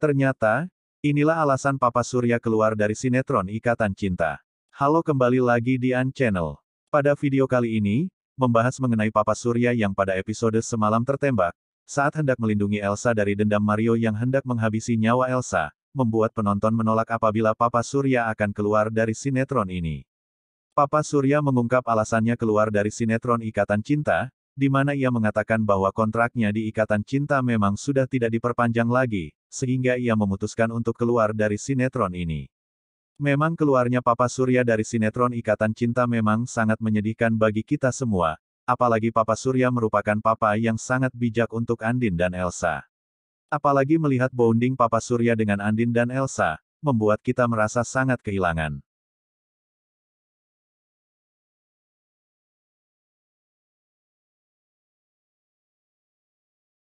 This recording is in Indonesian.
Ternyata, inilah alasan Papa Surya keluar dari sinetron Ikatan Cinta. Halo kembali lagi di An Channel. Pada video kali ini, membahas mengenai Papa Surya yang pada episode semalam tertembak, saat hendak melindungi Elsa dari dendam Mario yang hendak menghabisi nyawa Elsa, membuat penonton menolak apabila Papa Surya akan keluar dari sinetron ini. Papa Surya mengungkap alasannya keluar dari sinetron Ikatan Cinta, di mana ia mengatakan bahwa kontraknya di Ikatan Cinta memang sudah tidak diperpanjang lagi, sehingga ia memutuskan untuk keluar dari sinetron ini. Memang keluarnya Papa Surya dari sinetron Ikatan Cinta memang sangat menyedihkan bagi kita semua, apalagi Papa Surya merupakan papa yang sangat bijak untuk Andin dan Elsa. Apalagi melihat bonding Papa Surya dengan Andin dan Elsa, membuat kita merasa sangat kehilangan.